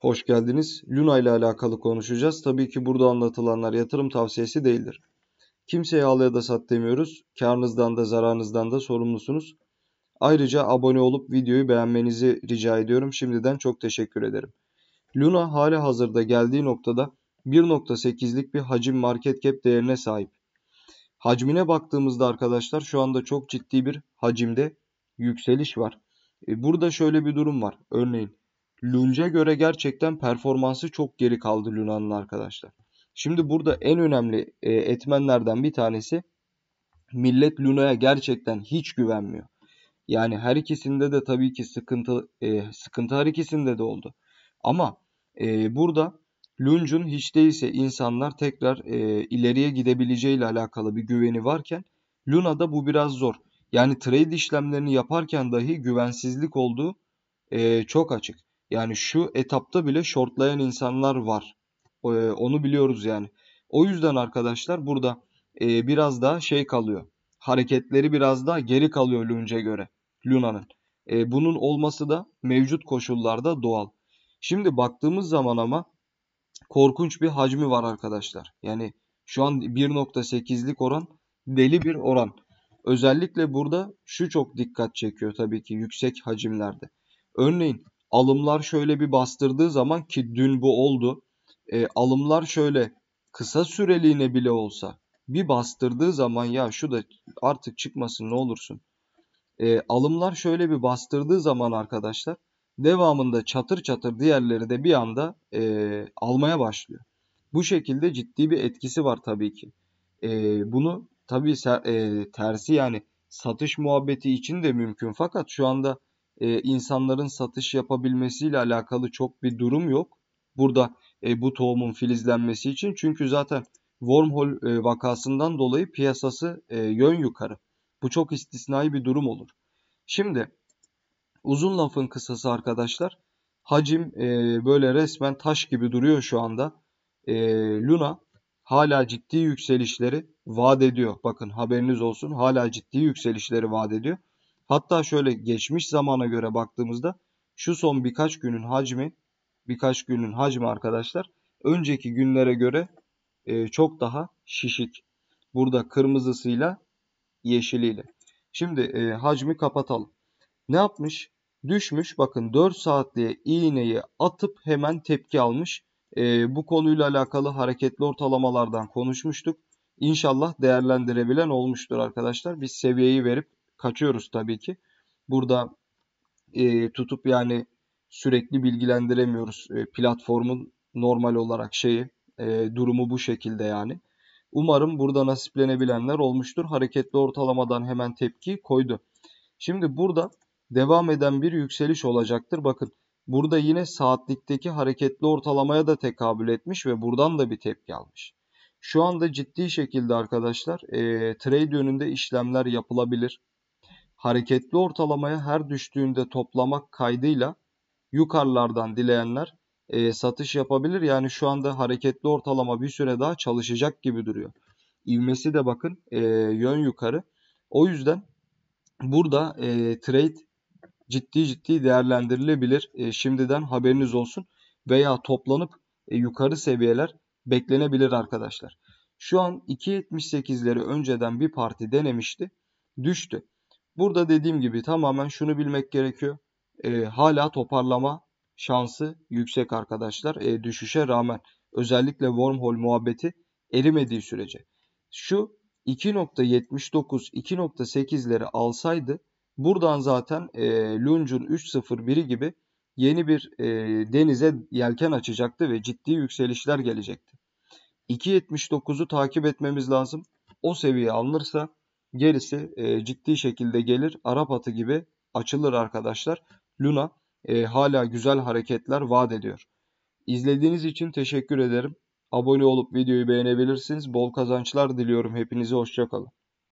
Hoş geldiniz. Luna ile alakalı konuşacağız. Tabii ki burada anlatılanlar yatırım tavsiyesi değildir. Kimseye al ya da sat demiyoruz. Karnınızdan da zararınızdan da sorumlusunuz. Ayrıca abone olup videoyu beğenmenizi rica ediyorum. Şimdiden çok teşekkür ederim. Luna hali hazırda geldiği noktada 1.8'lik bir hacim market cap değerine sahip. Hacmine baktığımızda arkadaşlar şu anda çok ciddi bir hacimde yükseliş var. E, burada şöyle bir durum var. Örneğin Lunge'a göre gerçekten performansı çok geri kaldı Luna'nın arkadaşlar. Şimdi burada en önemli e, etmenlerden bir tanesi millet Luna'ya gerçekten hiç güvenmiyor. Yani her ikisinde de tabii ki sıkıntı e, sıkıntı her ikisinde de oldu. Ama e, burada Lunge'un hiç değilse insanlar tekrar e, ileriye gidebileceğiyle alakalı bir güveni varken Luna'da bu biraz zor. Yani trade işlemlerini yaparken dahi güvensizlik olduğu çok açık. Yani şu etapta bile shortlayan insanlar var. Ee, onu biliyoruz yani. O yüzden arkadaşlar burada e, biraz daha şey kalıyor. Hareketleri biraz daha geri kalıyor Lunge göre. Luna'nın. E, bunun olması da mevcut koşullarda doğal. Şimdi baktığımız zaman ama korkunç bir hacmi var arkadaşlar. Yani şu an 1.8'lik oran deli bir oran. Özellikle burada şu çok dikkat çekiyor tabii ki yüksek hacimlerde. Örneğin alımlar şöyle bir bastırdığı zaman ki dün bu oldu. E, alımlar şöyle kısa süreliğine bile olsa bir bastırdığı zaman ya şu da artık çıkmasın ne olursun. E, alımlar şöyle bir bastırdığı zaman arkadaşlar devamında çatır çatır diğerleri de bir anda e, almaya başlıyor. Bu şekilde ciddi bir etkisi var tabii ki. E, bunu tabii e, tersi yani satış muhabbeti için de mümkün fakat şu anda e, insanların satış yapabilmesiyle alakalı çok bir durum yok. Burada e, bu tohumun filizlenmesi için. Çünkü zaten wormhole e, vakasından dolayı piyasası e, yön yukarı. Bu çok istisnai bir durum olur. Şimdi uzun lafın kısası arkadaşlar. Hacim e, böyle resmen taş gibi duruyor şu anda. E, Luna hala ciddi yükselişleri vaat ediyor. Bakın haberiniz olsun hala ciddi yükselişleri vaat ediyor. Hatta şöyle geçmiş zamana göre baktığımızda şu son birkaç günün hacmi birkaç günün hacmi arkadaşlar önceki günlere göre e, çok daha şişik. Burada kırmızısıyla yeşiliyle. Şimdi e, hacmi kapatalım. Ne yapmış? Düşmüş bakın 4 saatliğe iğneyi atıp hemen tepki almış. E, bu konuyla alakalı hareketli ortalamalardan konuşmuştuk. İnşallah değerlendirebilen olmuştur arkadaşlar. Biz seviyeyi verip kaçıyoruz tabii ki. Burada e, tutup yani sürekli bilgilendiremiyoruz e, platformun normal olarak şeyi e, durumu bu şekilde yani. Umarım burada nasiplenebilenler olmuştur. Hareketli ortalamadan hemen tepki koydu. Şimdi burada devam eden bir yükseliş olacaktır. Bakın burada yine saatlikteki hareketli ortalamaya da tekabül etmiş ve buradan da bir tepki almış. Şu anda ciddi şekilde arkadaşlar e, trade yönünde işlemler yapılabilir hareketli ortalamaya her düştüğünde toplamak kaydıyla yukarılardan dileyenler e, satış yapabilir. Yani şu anda hareketli ortalama bir süre daha çalışacak gibi duruyor. İvmesi de bakın e, yön yukarı. O yüzden burada e, trade ciddi ciddi değerlendirilebilir. E, şimdiden haberiniz olsun veya toplanıp e, yukarı seviyeler beklenebilir arkadaşlar. Şu an 2.78'leri önceden bir parti denemişti. Düştü. Burada dediğim gibi tamamen şunu bilmek gerekiyor. E, hala toparlama şansı yüksek arkadaşlar. E, düşüşe rağmen özellikle wormhole muhabbeti erimediği sürece. Şu 2.79 2.8'leri alsaydı buradan zaten e, Lunge'un 3.01'i gibi yeni bir e, denize yelken açacaktı ve ciddi yükselişler gelecekti. 2.79'u takip etmemiz lazım. O seviye alınırsa gerisi e, ciddi şekilde gelir. Arap atı gibi açılır arkadaşlar. Luna e, hala güzel hareketler vaat ediyor. İzlediğiniz için teşekkür ederim. Abone olup videoyu beğenebilirsiniz. Bol kazançlar diliyorum hepinize. Hoşçakalın.